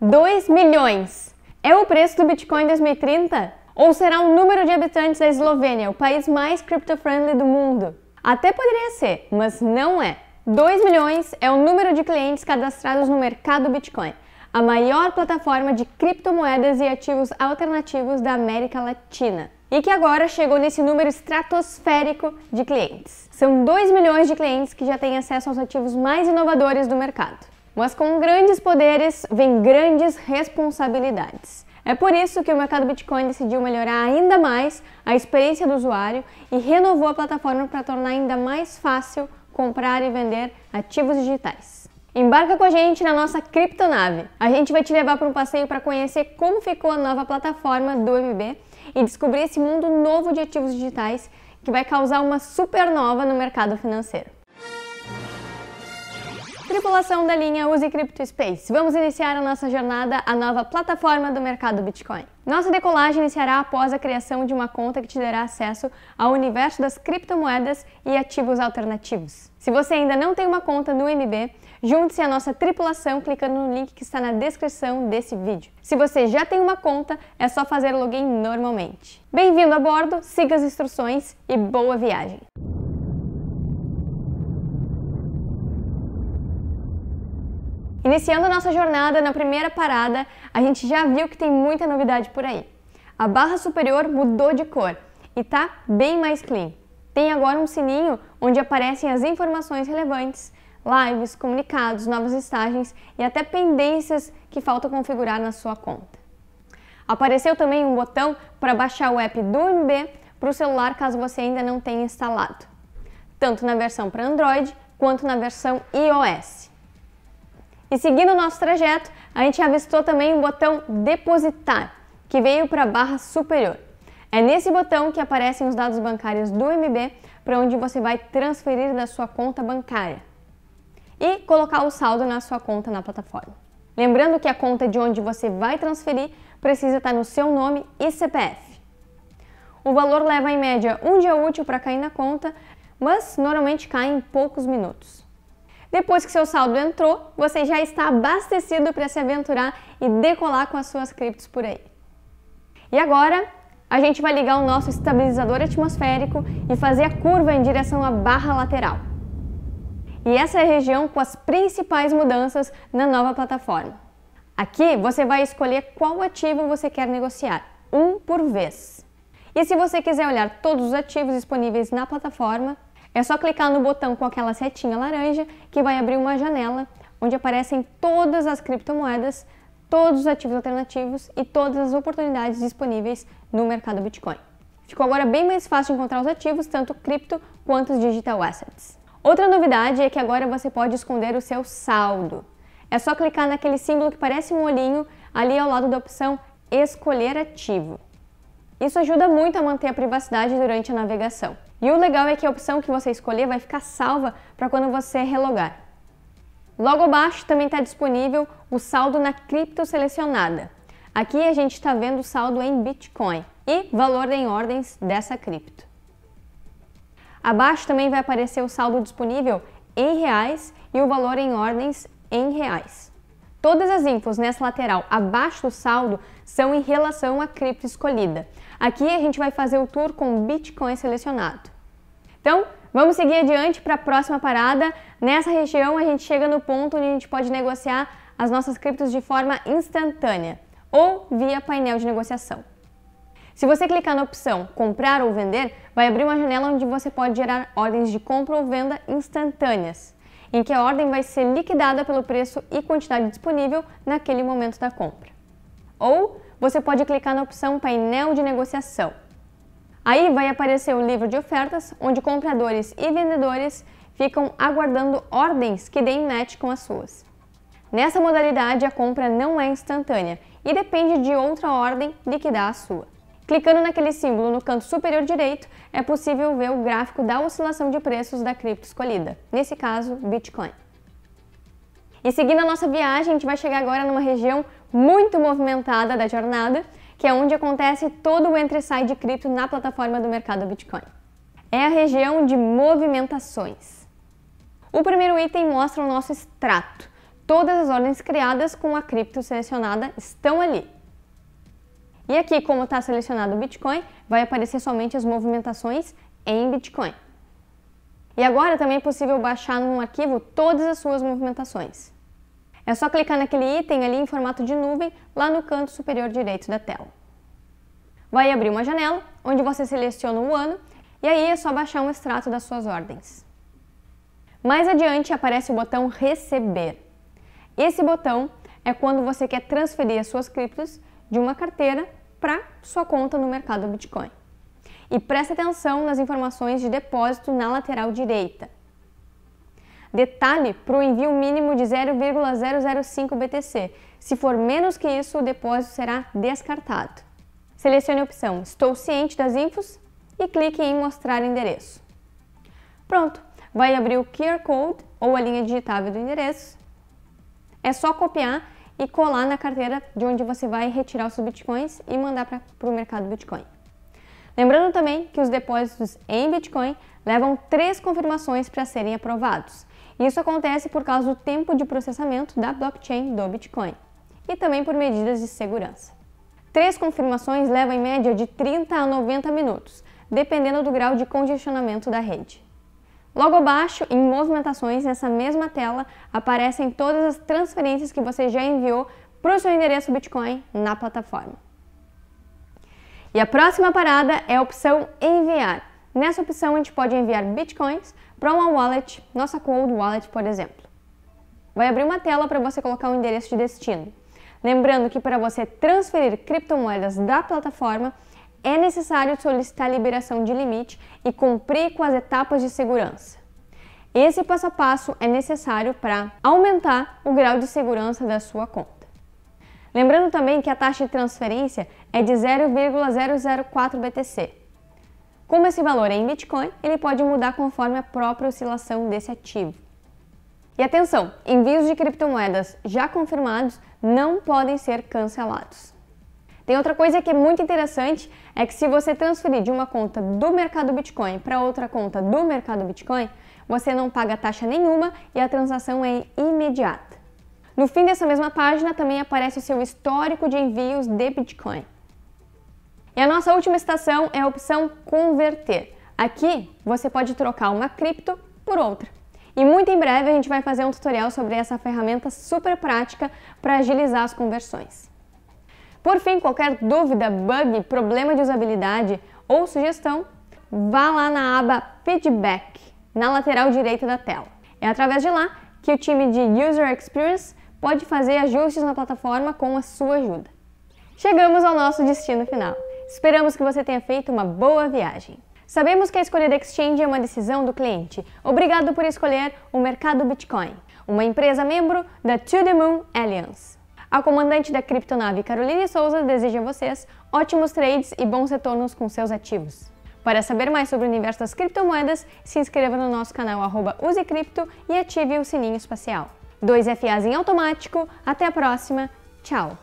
2 milhões. É o preço do Bitcoin em 2030? Ou será o número de habitantes da Eslovênia, o país mais crypto-friendly do mundo? Até poderia ser, mas não é. 2 milhões é o número de clientes cadastrados no mercado Bitcoin, a maior plataforma de criptomoedas e ativos alternativos da América Latina e que agora chegou nesse número estratosférico de clientes. São 2 milhões de clientes que já têm acesso aos ativos mais inovadores do mercado. Mas com grandes poderes vem grandes responsabilidades. É por isso que o mercado Bitcoin decidiu melhorar ainda mais a experiência do usuário e renovou a plataforma para tornar ainda mais fácil comprar e vender ativos digitais. Embarca com a gente na nossa criptonave. A gente vai te levar para um passeio para conhecer como ficou a nova plataforma do MB e descobrir esse mundo novo de ativos digitais que vai causar uma supernova no mercado financeiro tripulação da linha Use Crypto Space, vamos iniciar a nossa jornada à nova plataforma do mercado Bitcoin. Nossa decolagem iniciará após a criação de uma conta que te dará acesso ao universo das criptomoedas e ativos alternativos. Se você ainda não tem uma conta no MB, junte-se à nossa tripulação clicando no link que está na descrição desse vídeo. Se você já tem uma conta, é só fazer login normalmente. Bem-vindo a bordo, siga as instruções e boa viagem! Iniciando nossa jornada na primeira parada, a gente já viu que tem muita novidade por aí. A barra superior mudou de cor e tá bem mais clean. Tem agora um sininho onde aparecem as informações relevantes, lives, comunicados, novas estágios e até pendências que falta configurar na sua conta. Apareceu também um botão para baixar o app do MB para o celular caso você ainda não tenha instalado, tanto na versão para Android quanto na versão iOS. E seguindo o nosso trajeto, a gente avistou também o botão Depositar, que veio para a barra superior. É nesse botão que aparecem os dados bancários do MB para onde você vai transferir da sua conta bancária e colocar o saldo na sua conta na plataforma. Lembrando que a conta de onde você vai transferir precisa estar no seu nome e CPF. O valor leva em média um dia útil para cair na conta, mas normalmente cai em poucos minutos. Depois que seu saldo entrou, você já está abastecido para se aventurar e decolar com as suas criptos por aí. E agora, a gente vai ligar o nosso estabilizador atmosférico e fazer a curva em direção à barra lateral. E essa é a região com as principais mudanças na nova plataforma. Aqui você vai escolher qual ativo você quer negociar, um por vez. E se você quiser olhar todos os ativos disponíveis na plataforma, é só clicar no botão com aquela setinha laranja que vai abrir uma janela onde aparecem todas as criptomoedas, todos os ativos alternativos e todas as oportunidades disponíveis no mercado Bitcoin. Ficou agora bem mais fácil encontrar os ativos, tanto cripto quanto os digital assets. Outra novidade é que agora você pode esconder o seu saldo. É só clicar naquele símbolo que parece um olhinho ali ao lado da opção Escolher Ativo. Isso ajuda muito a manter a privacidade durante a navegação. E o legal é que a opção que você escolher vai ficar salva para quando você relogar. Logo abaixo também está disponível o saldo na cripto selecionada. Aqui a gente está vendo o saldo em Bitcoin e valor em ordens dessa cripto. Abaixo também vai aparecer o saldo disponível em reais e o valor em ordens em reais. Todas as infos nessa lateral abaixo do saldo são em relação à cripto escolhida. Aqui a gente vai fazer o tour com o Bitcoin selecionado. Então, vamos seguir adiante para a próxima parada. Nessa região a gente chega no ponto onde a gente pode negociar as nossas criptos de forma instantânea ou via painel de negociação. Se você clicar na opção comprar ou vender, vai abrir uma janela onde você pode gerar ordens de compra ou venda instantâneas em que a ordem vai ser liquidada pelo preço e quantidade disponível naquele momento da compra. Ou você pode clicar na opção Painel de Negociação. Aí vai aparecer o livro de ofertas, onde compradores e vendedores ficam aguardando ordens que deem match com as suas. Nessa modalidade, a compra não é instantânea e depende de outra ordem liquidar a sua. Clicando naquele símbolo no canto superior direito, é possível ver o gráfico da oscilação de preços da cripto escolhida, nesse caso, Bitcoin. E seguindo a nossa viagem, a gente vai chegar agora numa região muito movimentada da jornada, que é onde acontece todo o entre sai de cripto na plataforma do mercado Bitcoin. É a região de movimentações. O primeiro item mostra o nosso extrato. Todas as ordens criadas com a cripto selecionada estão ali. E aqui, como está selecionado o Bitcoin, vai aparecer somente as movimentações em Bitcoin. E agora também é possível baixar num arquivo todas as suas movimentações. É só clicar naquele item ali em formato de nuvem lá no canto superior direito da tela. Vai abrir uma janela onde você seleciona o ano e aí é só baixar um extrato das suas ordens. Mais adiante aparece o botão Receber. Esse botão é quando você quer transferir as suas criptos de uma carteira para sua conta no mercado Bitcoin. E preste atenção nas informações de depósito na lateral direita. Detalhe para o envio mínimo de 0,005 BTC. Se for menos que isso, o depósito será descartado. Selecione a opção Estou ciente das infos e clique em Mostrar endereço. Pronto, vai abrir o QR Code ou a linha digitável do endereço. É só copiar e colar na carteira de onde você vai retirar os bitcoins e mandar para o mercado Bitcoin. Lembrando também que os depósitos em Bitcoin levam três confirmações para serem aprovados. Isso acontece por causa do tempo de processamento da blockchain do Bitcoin e também por medidas de segurança. Três confirmações levam em média de 30 a 90 minutos, dependendo do grau de congestionamento da rede. Logo abaixo, em movimentações, nessa mesma tela, aparecem todas as transferências que você já enviou para o seu endereço Bitcoin na plataforma. E a próxima parada é a opção enviar. Nessa opção, a gente pode enviar Bitcoins para uma wallet, nossa cold wallet, por exemplo. Vai abrir uma tela para você colocar o um endereço de destino. Lembrando que para você transferir criptomoedas da plataforma, é necessário solicitar liberação de limite e cumprir com as etapas de segurança. Esse passo a passo é necessário para aumentar o grau de segurança da sua conta. Lembrando também que a taxa de transferência é de 0,004 BTC. Como esse valor é em Bitcoin, ele pode mudar conforme a própria oscilação desse ativo. E atenção, envios de criptomoedas já confirmados não podem ser cancelados. Tem outra coisa que é muito interessante, é que se você transferir de uma conta do mercado Bitcoin para outra conta do mercado Bitcoin, você não paga taxa nenhuma e a transação é imediata. No fim dessa mesma página também aparece o seu histórico de envios de Bitcoin. E a nossa última estação é a opção converter. Aqui você pode trocar uma cripto por outra. E muito em breve a gente vai fazer um tutorial sobre essa ferramenta super prática para agilizar as conversões. Por fim, qualquer dúvida, bug, problema de usabilidade ou sugestão, vá lá na aba Feedback, na lateral direita da tela. É através de lá que o time de User Experience pode fazer ajustes na plataforma com a sua ajuda. Chegamos ao nosso destino final. Esperamos que você tenha feito uma boa viagem. Sabemos que a escolha da Exchange é uma decisão do cliente. Obrigado por escolher o mercado Bitcoin, uma empresa membro da To The Moon Alliance. A comandante da criptonave Caroline Souza deseja a vocês ótimos trades e bons retornos com seus ativos. Para saber mais sobre o universo das criptomoedas, se inscreva no nosso canal @usecripto e ative o sininho espacial. 2 FAs em automático. Até a próxima. Tchau.